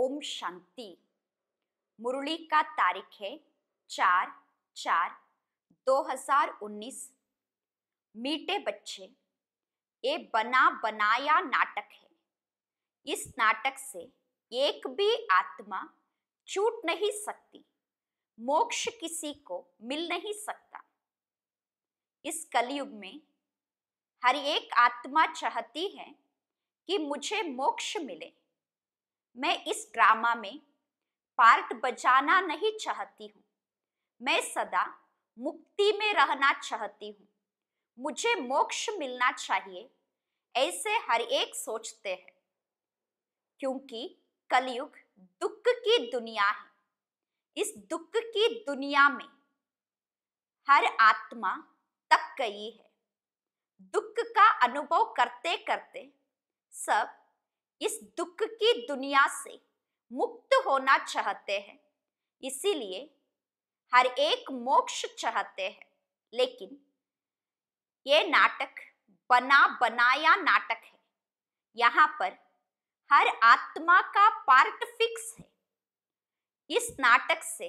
ओम शांति मुरली का तारीख है चार चार 2019 मीठे बच्चे ये बना बनाया नाटक है इस नाटक से एक भी आत्मा छूट नहीं सकती मोक्ष किसी को मिल नहीं सकता इस कलयुग में हर एक आत्मा चाहती है कि मुझे मोक्ष मिले मैं इस ड्रामा में पार्ट बजाना नहीं चाहती हूँ मैं सदा मुक्ति में रहना चाहती हूँ मुझे मोक्ष मिलना चाहिए ऐसे हर एक सोचते हैं क्योंकि कलयुग दुख की दुनिया है इस दुख की दुनिया में हर आत्मा तक गई है दुख का अनुभव करते करते सब इस दुख की दुनिया से मुक्त होना चाहते हैं इसीलिए हर एक मोक्ष चाहते हैं लेकिन ये नाटक बना बनाया नाटक है यहाँ पर हर आत्मा का पार्ट फिक्स है इस नाटक से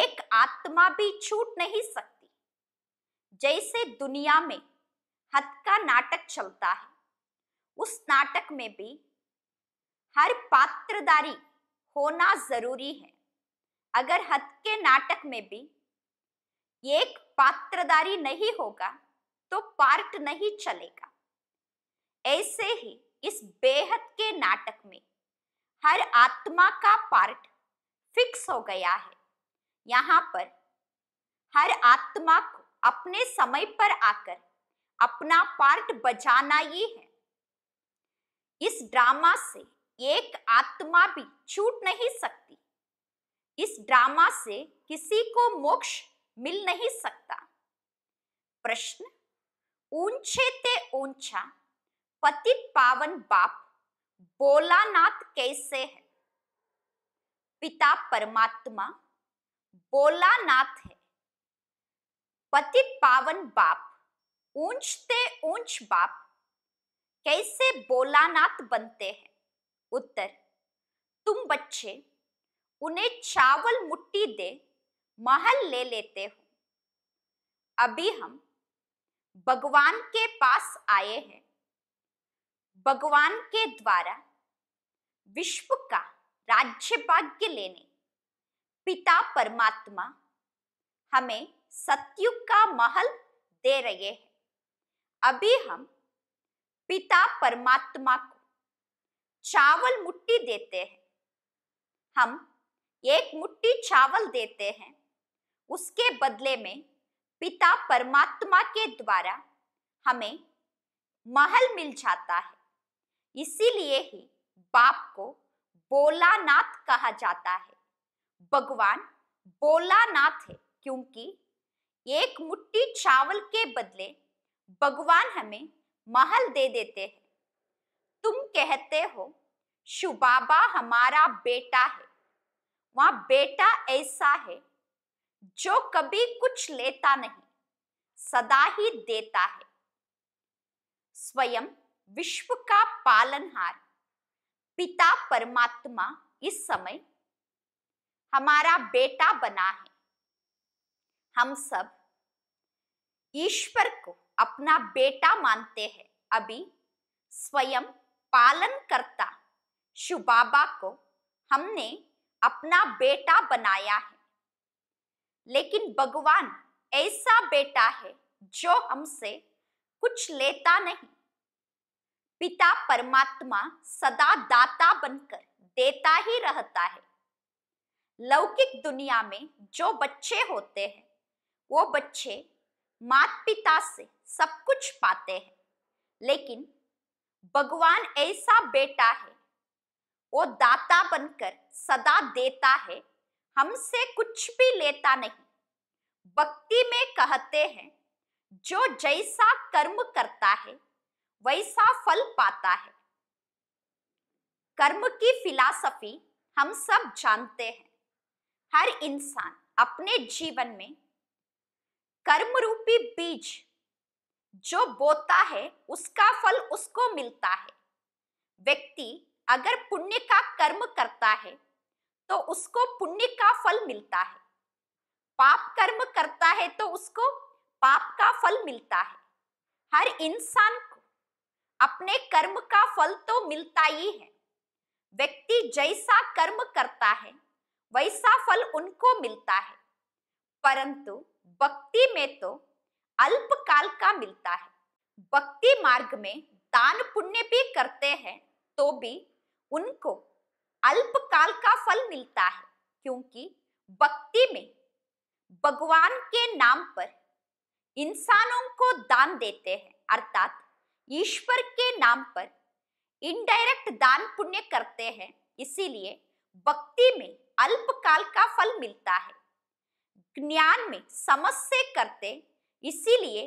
एक आत्मा भी छूट नहीं सकती जैसे दुनिया में हद का नाटक चलता है उस नाटक में भी हर पात्रदारी होना जरूरी है अगर हद के नाटक में भी एक पात्रदारी नहीं होगा तो पार्ट नहीं चलेगा ऐसे ही इस बेहद के नाटक में हर आत्मा का पार्ट फिक्स हो गया है यहाँ पर हर आत्मा को अपने समय पर आकर अपना पार्ट बजाना ही है इस ड्रामा से एक आत्मा भी छूट नहीं सकती इस ड्रामा से किसी को मोक्ष मिल नहीं सकता प्रश्न ऊंचे ते ऊंचा पति पावन बाप बोलानाथ कैसे है पिता परमात्मा बोलानाथ है पति पावन बाप ऊंचते ऊंच बाप कैसे बोलानाथ बनते हैं उत्तर तुम बच्चे उन्हें चावल मुट्टी दे महल ले लेते हो अभी हम भगवान के पास आए हैं भगवान के द्वारा विश्व का राज्य भाग्य लेने पिता परमात्मा हमें सत्युग का महल दे रहे हैं अभी हम पिता परमात्मा को चावल मुट्टी देते हैं हम एक मुट्टी चावल देते हैं उसके बदले में पिता परमात्मा के द्वारा हमें महल मिल जाता है इसीलिए ही बाप को बोलानाथ कहा जाता है भगवान बोलानाथ है क्योंकि एक मुट्ठी चावल के बदले भगवान हमें महल दे देते हैं तुम कहते हो शुबाबा हमारा बेटा है वहां बेटा ऐसा है जो कभी कुछ लेता नहीं सदा ही देता है स्वयं विश्व का पालनहार पिता परमात्मा इस समय हमारा बेटा बना है हम सब ईश्वर को अपना बेटा मानते हैं अभी स्वयं पालन करता शुबाबा को हमने अपना बेटा बनाया है लेकिन भगवान ऐसा बेटा है जो हमसे कुछ लेता नहीं पिता परमात्मा सदा दाता बनकर देता ही रहता है लौकिक दुनिया में जो बच्चे होते हैं वो बच्चे माता पिता से सब कुछ पाते हैं लेकिन भगवान ऐसा बेटा है वो दाता बनकर सदा देता है हमसे कुछ भी लेता नहीं भक्ति में कहते हैं जो जैसा कर्म करता है वैसा फल पाता है कर्म की फिलासफी हम सब जानते हैं हर इंसान अपने जीवन में कर्म रूपी बीज जो बोता है उसका फल उसको मिलता है व्यक्ति अगर पुण्य का कर्म करता है तो उसको पुण्य का फल मिलता है पाप कर्म करता है तो उसको पाप का फल मिलता है हर इंसान को अपने कर्म का फल तो मिलता ही है व्यक्ति जैसा कर्म करता है वैसा फल उनको मिलता है परंतु भक्ति में तो अल्पकाल का मिलता है भक्ति मार्ग में दान पुण्य भी करते हैं तो भी उनको अल्पकाल का फल मिलता है क्योंकि भक्ति में भगवान के नाम पर इंसानों को दान देते हैं अर्थात ईश्वर के नाम पर इनडायरेक्ट दान पुण्य करते हैं इसीलिए भक्ति में अल्पकाल का फल मिलता है ज्ञान में समस्या करते इसीलिए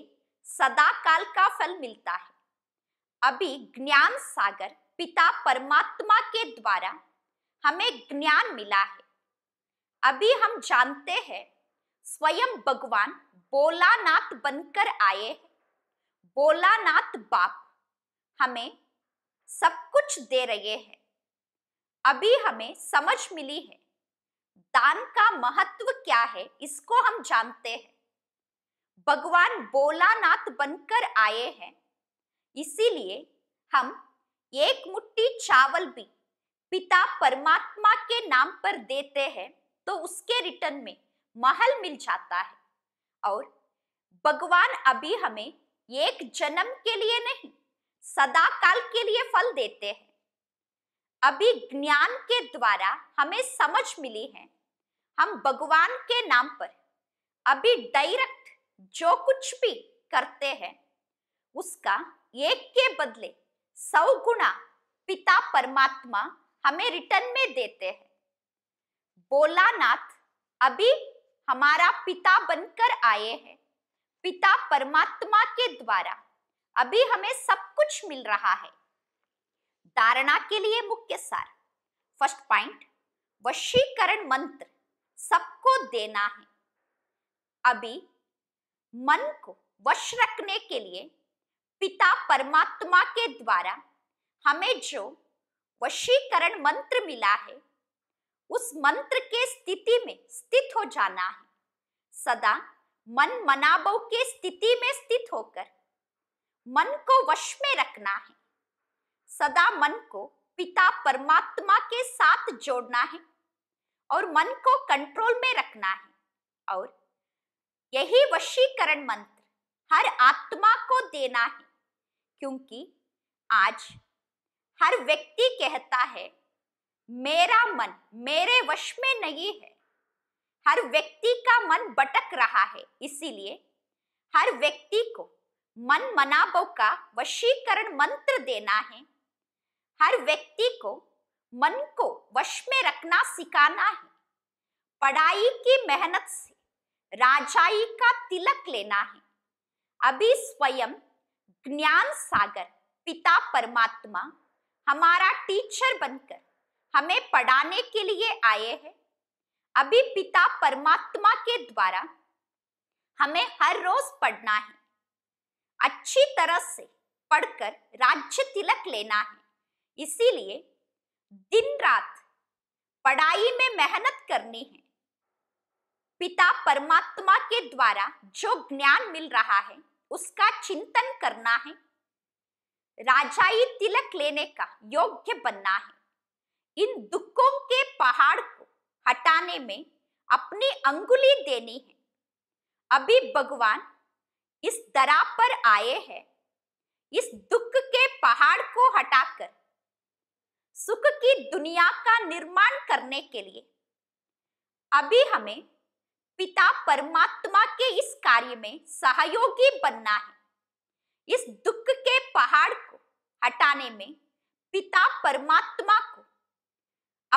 सदा काल का फल मिलता है अभी ज्ञान सागर पिता परमात्मा के द्वारा हमें ज्ञान मिला है अभी हम जानते हैं स्वयं भगवान बोलानाथ बनकर आए हैं बोलानाथ बाप हमें सब कुछ दे रहे हैं अभी हमें समझ मिली है दान का महत्व क्या है इसको हम जानते हैं भगवान बोलानाथ बनकर आए हैं इसीलिए हम एक मुट्ठी चावल भी पिता परमात्मा के नाम पर देते हैं तो उसके रिटर्न में महल मिल जाता है और भगवान अभी हमें एक जन्म के लिए नहीं सदा काल के लिए फल देते हैं अभी ज्ञान के द्वारा हमें समझ मिली है हम भगवान के नाम पर अभी डायरेक्ट जो कुछ भी करते हैं उसका एक के बदले सौ गुणा पिता परमात्मा हमें रिटर्न में देते हैं नाथ अभी हमारा पिता बनकर आए हैं पिता परमात्मा के द्वारा अभी हमें सब कुछ मिल रहा है धारणा के लिए मुख्य सार फर्स्ट पॉइंट वशीकरण मंत्र सबको देना है अभी मन को वश रखने के लिए पिता परमात्मा के द्वारा हमें जो वशीकरण मंत्र मिला है उस मंत्र के स्थिति में स्थित हो जाना है सदा मन मनाबो के स्थिति में स्थित होकर मन को वश में रखना है सदा मन को पिता परमात्मा के साथ जोड़ना है और मन को कंट्रोल में रखना है और यही वशीकरण मंत्र हर आत्मा को देना है क्योंकि आज हर व्यक्ति कहता है मेरा मन मेरे वश में नहीं है हर व्यक्ति का मन भटक रहा है इसीलिए हर व्यक्ति को मन मनाबो का वशीकरण मंत्र देना है हर व्यक्ति को मन को वश में रखना सिखाना है पढ़ाई की मेहनत से राजाई का तिलक लेना है अभी स्वयं ज्ञान सागर पिता परमात्मा हमारा टीचर बनकर हमें पढ़ाने के लिए आए हैं अभी पिता परमात्मा के द्वारा हमें हर रोज पढ़ना है अच्छी तरह से पढ़कर राज्य तिलक लेना है इसीलिए दिन रात पढ़ाई में मेहनत करनी है पिता परमात्मा के द्वारा जो ज्ञान मिल रहा है उसका चिंतन करना है राजाई तिलक लेने का योग्य बनना है इन दुखों के पहाड़ को हटाने में अपनी अंगुली देनी है अभी भगवान इस दरा पर आए हैं इस दुख के पहाड़ को हटाकर सुख की दुनिया का निर्माण करने के लिए अभी हमें पिता परमात्मा के इस कार्य में सहयोगी बनना है इस दुख के पहाड़ को हटाने में पिता परमात्मा को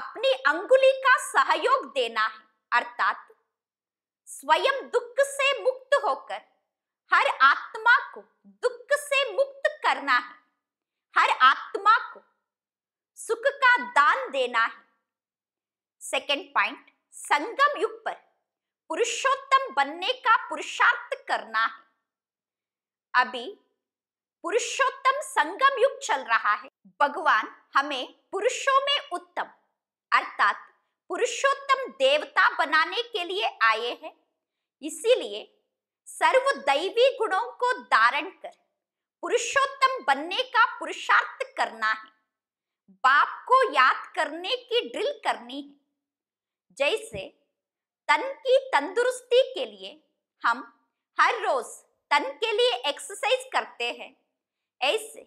अपनी अंगुली का सहयोग देना है अर्थात स्वयं दुख से मुक्त होकर हर आत्मा को दुख से मुक्त करना है हर आत्मा को सुख का दान देना है सेकेंड पॉइंट संगम युग पर पुरुषोत्तम बनने का पुरुषार्थ करना है अभी पुरुषोत्तम संगम युग चल रहा है भगवान हमें पुरुषों में उत्तम अर्थात पुरुषोत्तम देवता बनाने के लिए आए हैं इसीलिए सर्व दैवी गुणों को धारण कर पुरुषोत्तम बनने का पुरुषार्थ करना है बाप को याद करने की ड्रिल करनी है जैसे तन की तंदुरुस्ती के लिए हम हर रोज तन के लिए एक्सरसाइज करते हैं ऐसे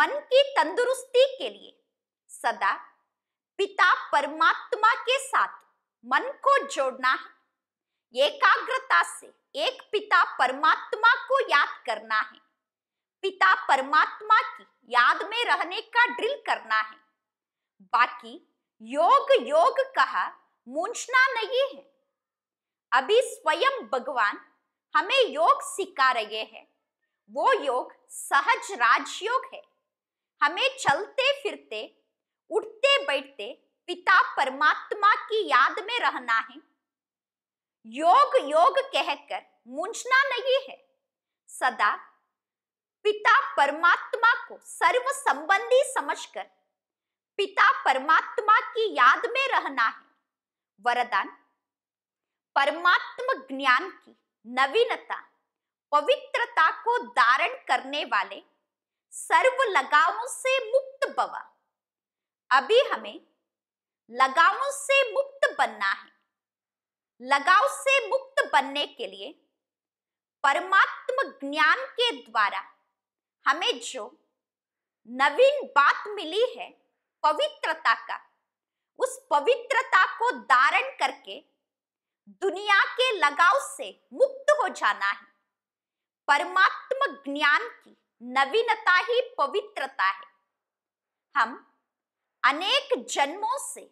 मन की तंदुरुस्ती के लिए सदा पिता परमात्मा के साथ मन को जोड़ना है एकाग्रता से एक पिता परमात्मा को याद करना है पिता परमात्मा की याद में रहने का ड्रिल करना है बाकी योग योग कहा मूंछना नहीं है अभी स्वयं भगवान हमें योग सिखा रहे हैं वो योग सहज राजयोग है हमें चलते फिरते उठते बैठते पिता परमात्मा की याद में रहना है योग योग कहकर मुंझना नहीं है सदा पिता परमात्मा को सर्व संबंधी समझकर पिता परमात्मा की याद में रहना है वरदान परमात्म ज्ञान की नवीनता पवित्रता को धारण करने वाले सर्व लगावों से मुक्त बवा अभी हमें लगावों से मुक्त बनना है लगाव से मुक्त बनने के लिए परमात्म ज्ञान के द्वारा हमें जो नवीन बात मिली है पवित्रता का उस पवित्रता को धारण करके दुनिया के लगाव से मुक्त हो जाना है परमात्म ज्ञान की नवीनता ही पवित्रता है हम अनेक जन्मों से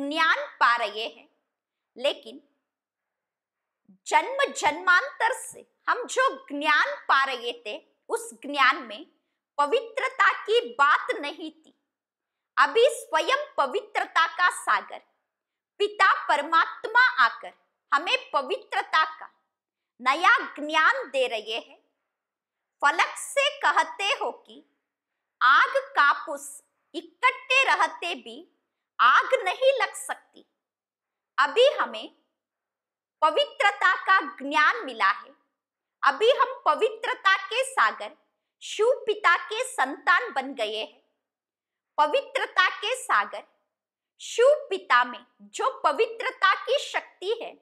ज्ञान पा रहे हैं लेकिन जन्म जन्मांतर से हम जो ज्ञान पा रहे थे उस ज्ञान में पवित्रता की बात नहीं थी अभी स्वयं पवित्रता का सागर पिता परमात्मा आकर हमें पवित्रता का नया ज्ञान दे रहे हैं फलक से कहते हो कि आग का इकट्ठे रहते भी आग नहीं लग सकती अभी हमें पवित्रता का ज्ञान मिला है अभी हम पवित्रता के सागर शिव पिता के संतान बन गए हैं पवित्रता के सागर शिव पिता में जो पवित्रता की शक्ति है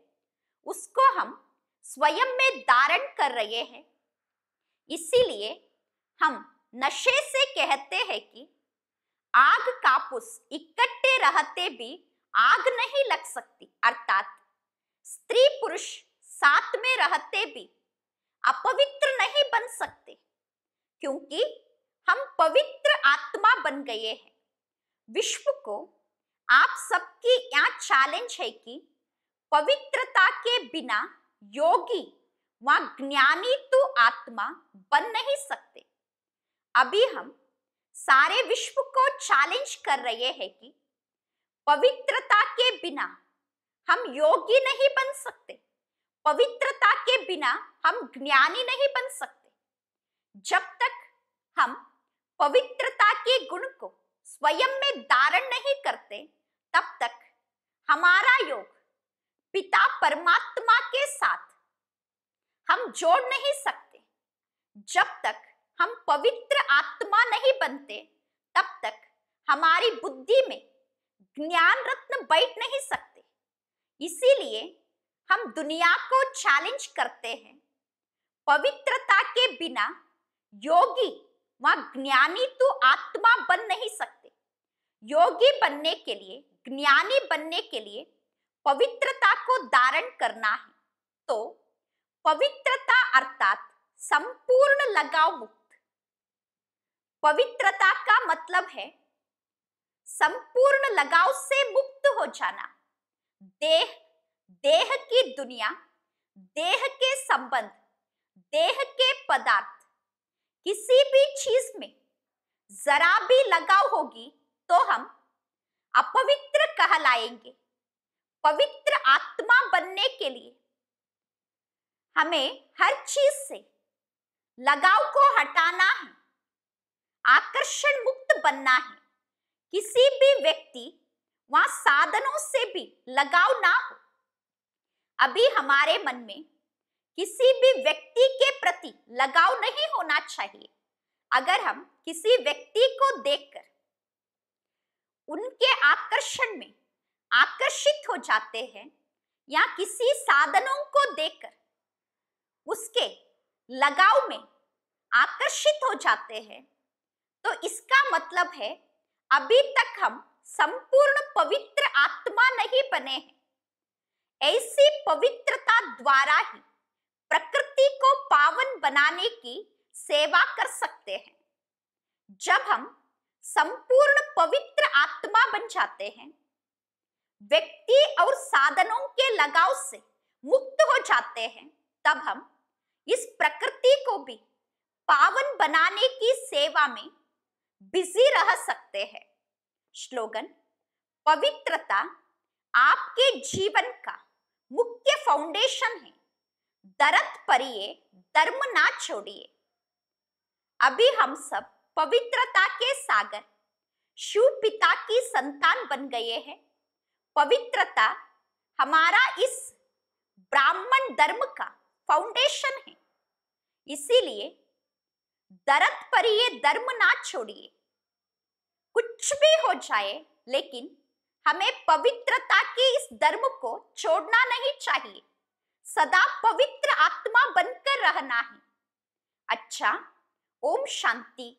उसको हम स्वयं में धारण कर रहे हैं इसीलिए हम नशे से कहते हैं कि आग का इकट्ठे रहते भी आग नहीं लग सकती अर्थात स्त्री पुरुष साथ में रहते भी अपवित्र नहीं बन सकते क्योंकि हम पवित्र आत्मा बन गए हैं विश्व को आप सबकी यहाँ चैलेंज है कि पवित्रता के बिना योगी व ज्ञानी तो आत्मा बन नहीं सकते अभी हम सारे विश्व को चैलेंज कर रहे हैं कि पवित्रता के बिना हम योगी नहीं बन सकते पवित्रता के बिना हम ज्ञानी नहीं बन सकते जब तक हम पवित्रता के गुण को स्वयं में धारण नहीं करते तब तक हमारा योग पिता परमात्मा के साथ हम जोड़ नहीं सकते जब तक हम पवित्र आत्मा नहीं बनते तब तक हमारी बुद्धि में ज्ञान रत्न बैठ नहीं सकते इसीलिए हम दुनिया को चैलेंज करते हैं पवित्रता के बिना योगी व ज्ञानी तो आत्मा बन नहीं सकते योगी बनने के लिए ज्ञानी बनने के लिए पवित्रता को धारण करना है तो पवित्रता अर्थात संपूर्ण लगाव मुक्त पवित्रता का मतलब है संपूर्ण लगाव से मुक्त हो जाना देह देह की दुनिया देह के संबंध देह के पदार्थ किसी भी चीज में जरा भी लगाव होगी तो हम अपवित्र कहलाएंगे पवित्र आत्मा बनने के लिए हमें हर चीज से लगाव को हटाना है आकर्षण मुक्त बनना है किसी भी व्यक्ति वहां साधनों से भी लगाव ना हो अभी हमारे मन में किसी भी व्यक्ति के प्रति लगाव नहीं होना चाहिए अगर हम किसी व्यक्ति को देखकर उनके आकर्षण में आकर्षित हो जाते हैं या किसी साधनों को देखकर उसके लगाव में आकर्षित हो जाते हैं तो इसका मतलब है अभी तक हम संपूर्ण पवित्र आत्मा नहीं बने हैं ऐसी पवित्रता द्वारा ही प्रकृति को पावन बनाने की सेवा कर सकते हैं जब हम संपूर्ण पवित्र आत्मा बन जाते हैं व्यक्ति और साधनों के लगाव से मुक्त हो जाते हैं तब हम इस प्रकृति को भी पावन बनाने की सेवा में बिजी रह सकते हैं स्लोगन पवित्रता आपके जीवन का मुख्य फाउंडेशन है दरत परिये धर्म ना छोड़िए अभी हम सब पवित्रता के सागर शिव पिता की संतान बन गए हैं पवित्रता हमारा इस ब्राह्मण धर्म का फाउंडेशन है इसीलिए दरत पर ये धर्म ना छोड़िए कुछ भी हो जाए लेकिन हमें पवित्रता के इस धर्म को छोड़ना नहीं चाहिए सदा पवित्र आत्मा बनकर रहना है अच्छा ओम शांति